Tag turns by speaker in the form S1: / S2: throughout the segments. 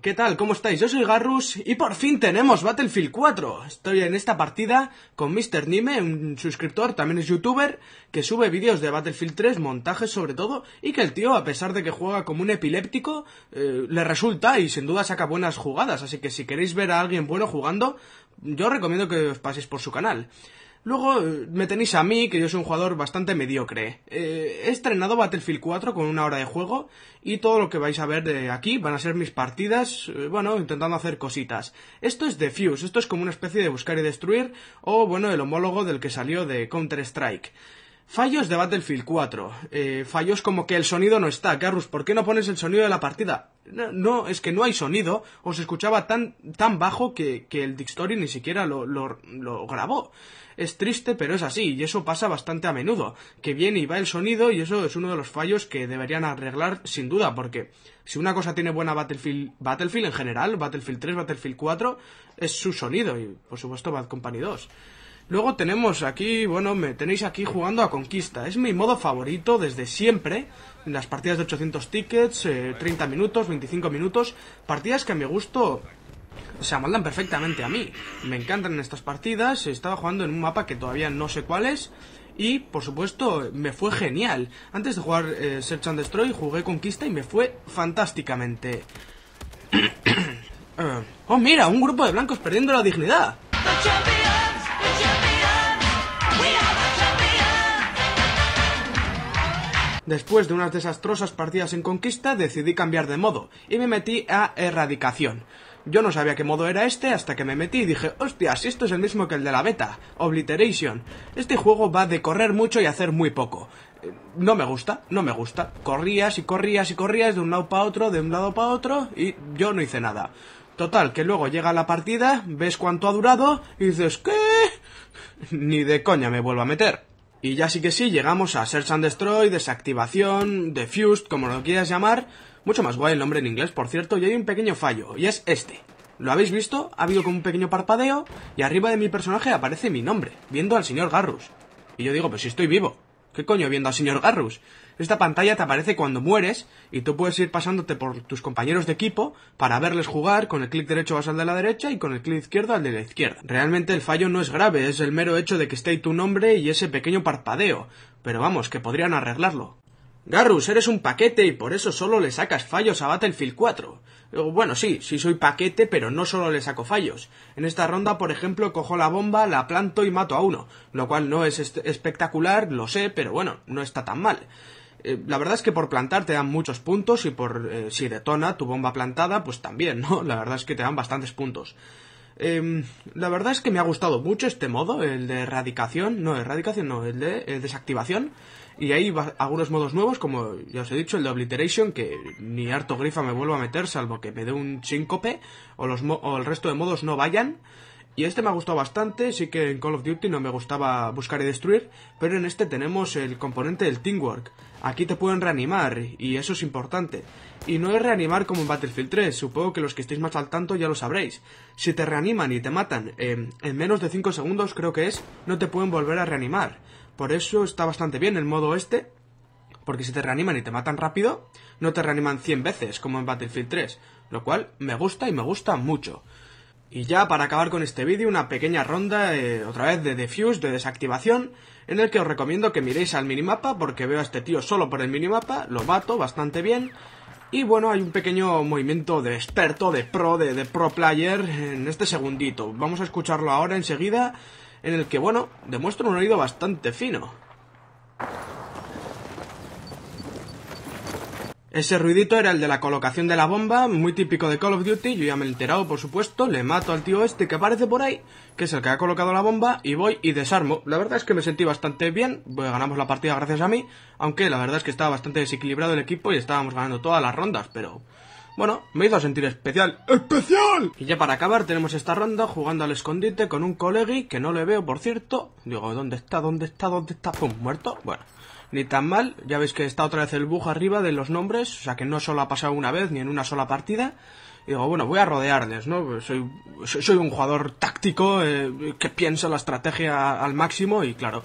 S1: ¿qué tal? ¿Cómo estáis? Yo soy Garrus y por fin tenemos Battlefield 4. Estoy en esta partida con Mr. Nime, un suscriptor, también es youtuber, que sube vídeos de Battlefield 3, montajes sobre todo, y que el tío, a pesar de que juega como un epiléptico, eh, le resulta y sin duda saca buenas jugadas. Así que si queréis ver a alguien bueno jugando, yo recomiendo que os paséis por su canal. Luego eh, me tenéis a mí, que yo soy un jugador bastante mediocre. Eh, he estrenado Battlefield 4 con una hora de juego y todo lo que vais a ver de aquí van a ser mis partidas, eh, bueno, intentando hacer cositas. Esto es Defuse, esto es como una especie de buscar y destruir o, bueno, el homólogo del que salió de Counter-Strike. Fallos de Battlefield 4. fallos como que el sonido no está. Carrus, ¿por qué no pones el sonido de la partida? No, es que no hay sonido, o se escuchaba tan, tan bajo que, que el Story ni siquiera lo, lo, lo, grabó. Es triste, pero es así, y eso pasa bastante a menudo, que viene y va el sonido, y eso es uno de los fallos que deberían arreglar sin duda, porque si una cosa tiene buena Battlefield, Battlefield en general, Battlefield 3, Battlefield 4, es su sonido, y por supuesto Bad Company 2. Luego tenemos aquí, bueno, me tenéis aquí jugando a Conquista. Es mi modo favorito desde siempre. Las partidas de 800 tickets, 30 eh, minutos, 25 minutos. Partidas que a mi gusto se amoldan perfectamente a mí. Me encantan estas partidas. Estaba jugando en un mapa que todavía no sé cuál es. Y, por supuesto, me fue genial. Antes de jugar eh, Search and Destroy, jugué Conquista y me fue fantásticamente. Eh, oh, mira, un grupo de blancos perdiendo la dignidad. Después de unas desastrosas partidas en conquista, decidí cambiar de modo y me metí a erradicación. Yo no sabía qué modo era este hasta que me metí y dije, hostias, esto es el mismo que el de la beta, Obliteration. Este juego va de correr mucho y hacer muy poco. Eh, no me gusta, no me gusta. Corrías y corrías y corrías de un lado para otro, de un lado para otro y yo no hice nada. Total, que luego llega la partida, ves cuánto ha durado y dices, ¿qué? Ni de coña me vuelvo a meter. Y ya sí que sí, llegamos a Search and Destroy, desactivación, defused, como lo quieras llamar. Mucho más guay el nombre en inglés, por cierto, y hay un pequeño fallo, y es este. ¿Lo habéis visto? Ha habido como un pequeño parpadeo, y arriba de mi personaje aparece mi nombre, viendo al señor Garrus. Y yo digo, pues si estoy vivo. ¿Qué coño viendo al señor Garrus? Esta pantalla te aparece cuando mueres y tú puedes ir pasándote por tus compañeros de equipo para verles jugar, con el clic derecho vas al de la derecha y con el clic izquierdo al de la izquierda. Realmente el fallo no es grave, es el mero hecho de que esté ahí tu nombre y ese pequeño parpadeo, pero vamos, que podrían arreglarlo. Garrus, eres un paquete y por eso solo le sacas fallos a Battlefield 4. Eh, bueno, sí, sí soy paquete, pero no solo le saco fallos. En esta ronda, por ejemplo, cojo la bomba, la planto y mato a uno, lo cual no es espectacular, lo sé, pero bueno, no está tan mal. Eh, la verdad es que por plantar te dan muchos puntos y por eh, si detona tu bomba plantada, pues también, ¿no? La verdad es que te dan bastantes puntos. Em, la verdad es que me ha gustado mucho este modo, el de erradicación, no, erradicación no, el de desactivación. Y ahí algunos modos nuevos, como ya os he dicho, el de Obliteration, que ni harto grifa me vuelvo a meter, salvo que me dé un síncope, o, los o el resto de modos no vayan. Y este me ha gustado bastante, sí que en Call of Duty no me gustaba buscar y destruir, pero en este tenemos el componente del teamwork. Aquí te pueden reanimar, y eso es importante. Y no es reanimar como en Battlefield 3, supongo que los que estéis más al tanto ya lo sabréis. Si te reaniman y te matan eh, en menos de 5 segundos creo que es, no te pueden volver a reanimar. Por eso está bastante bien el modo este, porque si te reaniman y te matan rápido, no te reaniman 100 veces como en Battlefield 3, lo cual me gusta y me gusta mucho. Y ya para acabar con este vídeo, una pequeña ronda eh, otra vez de defuse, de desactivación, en el que os recomiendo que miréis al minimapa, porque veo a este tío solo por el minimapa, lo mato bastante bien, y bueno, hay un pequeño movimiento de experto, de pro, de pro player en este segundito. Vamos a escucharlo ahora enseguida en el que, bueno, demuestra un oído bastante fino. Ese ruidito era el de la colocación de la bomba, muy típico de Call of Duty, yo ya me he enterado, por supuesto, le mato al tío este que aparece por ahí, que es el que ha colocado la bomba, y voy y desarmo. La verdad es que me sentí bastante bien, porque ganamos la partida gracias a mí, aunque la verdad es que estaba bastante desequilibrado el equipo y estábamos ganando todas las rondas, pero bueno, me hizo sentir especial. ¡Especial! Y ya para acabar tenemos esta ronda jugando al escondite con un colegui que no le veo, por cierto. Digo, ¿dónde está? ¿Dónde está? ¿Dónde está? ¡Pum! ¿Muerto? Bueno. Ni tan mal, ya veis que está otra vez el bug arriba de los nombres, o sea que no solo ha pasado una vez ni en una sola partida. Y digo, bueno, voy a rodearles, ¿no? Soy, soy un jugador táctico eh, que piensa la estrategia al máximo y claro,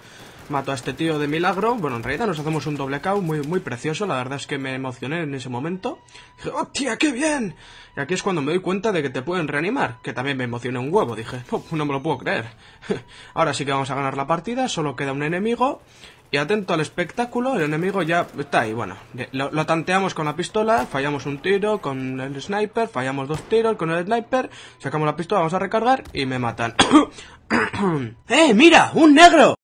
S1: Mato a este tío de milagro. Bueno, en realidad nos hacemos un doble KO muy, muy precioso. La verdad es que me emocioné en ese momento. Dije, tía, qué bien! Y aquí es cuando me doy cuenta de que te pueden reanimar. Que también me emocioné un huevo. Dije, no, me lo puedo creer. Ahora sí que vamos a ganar la partida. Solo queda un enemigo. Y atento al espectáculo, el enemigo ya está ahí, bueno, lo, lo, tanteamos con la pistola, fallamos un tiro con el sniper, fallamos dos tiros con el sniper, sacamos la pistola, vamos a recargar y me matan. ¡Eh, mira! ¡Un negro!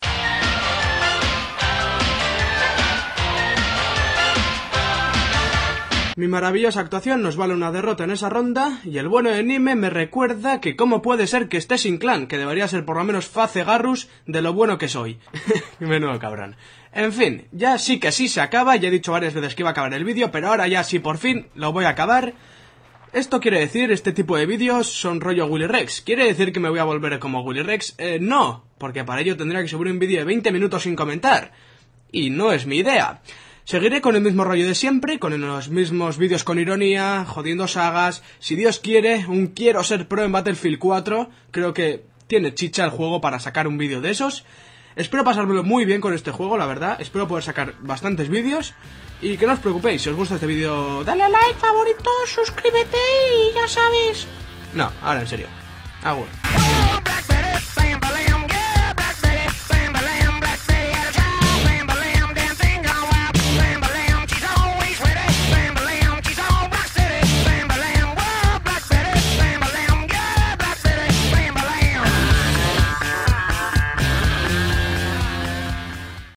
S1: Mi maravillosa actuación nos vale una derrota en esa ronda y el bueno de Nime me recuerda que cómo puede ser que esté sin clan, que debería ser por lo menos face garrus de lo bueno que soy. Menudo cabrón. En fin, ya sí que sí se acaba, ya he dicho varias veces que iba a acabar el vídeo, pero ahora ya sí por fin lo voy a acabar. Esto quiere decir, este tipo de vídeos son rollo Willy Rex. ¿Quiere decir que me voy a volver como Willy Rex? Eh, no, porque para ello tendría que subir un vídeo de 20 minutos sin comentar. Y no es mi idea. Seguiré con el mismo rollo de siempre, con los mismos vídeos con ironía, jodiendo sagas. Si Dios quiere, un quiero ser pro en Battlefield 4. Creo que tiene chicha el juego para sacar un vídeo de esos. Espero pasármelo muy bien con este juego, la verdad. Espero poder sacar bastantes vídeos. Y que no os preocupéis, si os gusta este vídeo, dale a like, favorito, suscríbete y ya sabéis... No, ahora en serio. bueno.